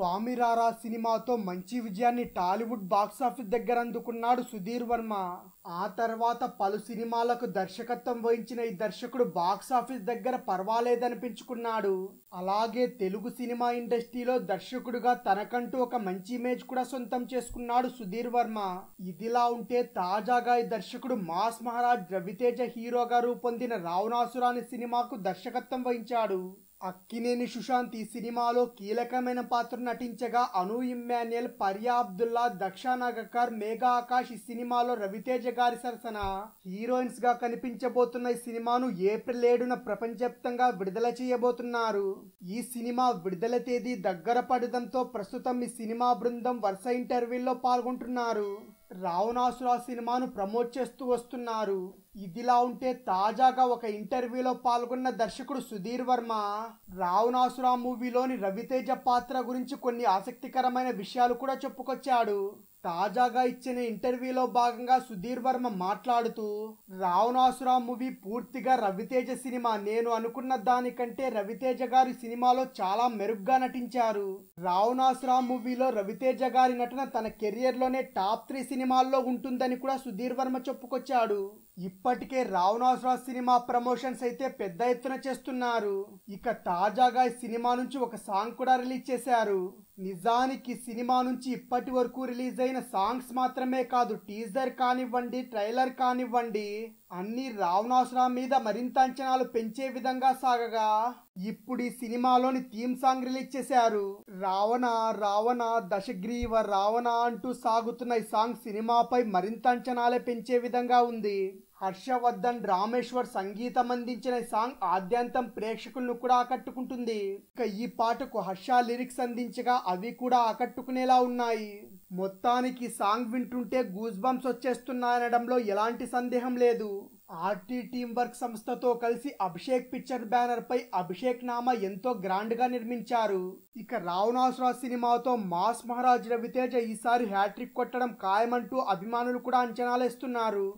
స్వామిరారా సినిమాతో మంచి విజయాన్ని టాలీవుడ్ బాక్సాఫీస్ దగ్గర అందుకున్నాడు సుధీర్ వర్మ ఆ తర్వాత పలు సినిమాలకు దర్శకత్వం వహించిన ఈ దర్శకుడు బాక్సాఫీస్ దగ్గర పర్వాలేదనిపించుకున్నాడు అలాగే తెలుగు సినిమా ఇండస్ట్రీలో దర్శకుడుగా తనకంటూ ఒక మంచి ఇమేజ్ కూడా సొంతం చేసుకున్నాడు సుధీర్ వర్మ ఇదిలా ఉంటే తాజాగా ఈ దర్శకుడు మాస్ మహారాజ్ రవితేజ హీరోగా రూపొందిన రావణాసురాని సినిమాకు దర్శకత్వం వహించాడు అక్కినేని సుశాంత్ ఈ సినిమాలో కీలకమైన పాత్ర నటించగా అను ఇమ్మాన్యుయల్ పర్యాబ్దుల్లా అబ్దుల్లా నాగకర్ మేఘా ఆకాష్ ఈ సినిమాలో రవితేజ గారి సరసన హీరోయిన్స్ గా కనిపించబోతున్న ఈ సినిమాను ఏప్రిల్ ఏడున ప్రపంచవ్యాప్తంగా విడుదల చేయబోతున్నారు ఈ సినిమా విడుదల తేదీ దగ్గర పడడంతో ప్రస్తుతం ఈ సినిమా బృందం వరుస ఇంటర్వ్యూల్లో పాల్గొంటున్నారు రావణాసుర సినిమాను ప్రమోట్ చేస్తూ వస్తున్నారు ఇదిలా ఉంటే తాజాగా ఒక ఇంటర్వ్యూలో పాల్గొన్న దర్శకుడు సుధీర్ వర్మ రావణాసుర మూవీలోని రవితేజ పాత్ర గురించి కొన్ని ఆసక్తికరమైన విషయాలు కూడా చెప్పుకొచ్చాడు తాజాగా ఇచ్చిన ఇంటర్వ్యూలో భాగంగా సుధీర్ వర్మ మాట్లాడుతూ రావణాసురావు మూవీ పూర్తిగా రవితేజ సినిమా నేను అనుకున్న దానికంటే రవితేజ గారి సినిమాలో చాలా మెరుగ్గా నటించారు రావణాసురావు మూవీలో రవితేజ గారి నటన తన కెరియర్లోనే టాప్ త్రీ సినిమాల్లో ఉంటుందని కూడా సుధీర్ వర్మ చెప్పుకొచ్చాడు ఇప్పటికే రావణాసురా సినిమా ప్రమోషన్స్ అయితే పెద్ద ఎత్తున చేస్తున్నారు ఇక తాజాగా సినిమా నుంచి ఒక సాంగ్ కూడా రిలీజ్ చేశారు నిజానికి సినిమా నుంచి ఇప్పటి వరకు రిలీజ్ అయ్యి అయిన సాంగ్స్ మాత్రమే కాదు టీజర్ కానివ్వండి ట్రైలర్ కానివ్వండి అన్ని రావణాసుర మీద మరింత అంచనాలు పెంచే విధంగా సాగగా ఇప్పుడు ఈ సినిమాలోని థీమ్ సాంగ్ రిలీజ్ చేశారు రావణ రావణ దశగ్రీవ రావణ అంటూ సాగుతున్న ఈ సాంగ్ సినిమాపై మరింత అంచనాలే పెంచే విధంగా ఉంది హర్షవర్ధన్ రామేశ్వర్ సంగీతం అందించిన సాంగ్ ఆద్యంతం ప్రేక్షకులను కూడా ఆకట్టుకుంటుంది ఇక ఈ పాటకు హర్ష లిరిక్స్ అందించగా అవి కూడా ఆకట్టుకునేలా ఉన్నాయి మొత్తానికి సాంగ్ వింటుంటే గూజ్ బంప్స్ వచ్చేస్తున్నాయనడంలో ఎలాంటి సందేహం లేదు ఆర్టీ టీమ్ వర్క్ సంస్థతో కలిసి అభిషేక్ పిక్చర్ బ్యానర్ పై అభిషేక్ నామ ఎంతో గ్రాండ్ గా నిర్మించారు ఇక రావణాసురా సినిమాతో మాస్ మహారాజ్ రవితేజ ఈసారి హ్యాట్రిక్ కొట్టడం ఖాయమంటూ అభిమానులు కూడా అంచనాలేస్తున్నారు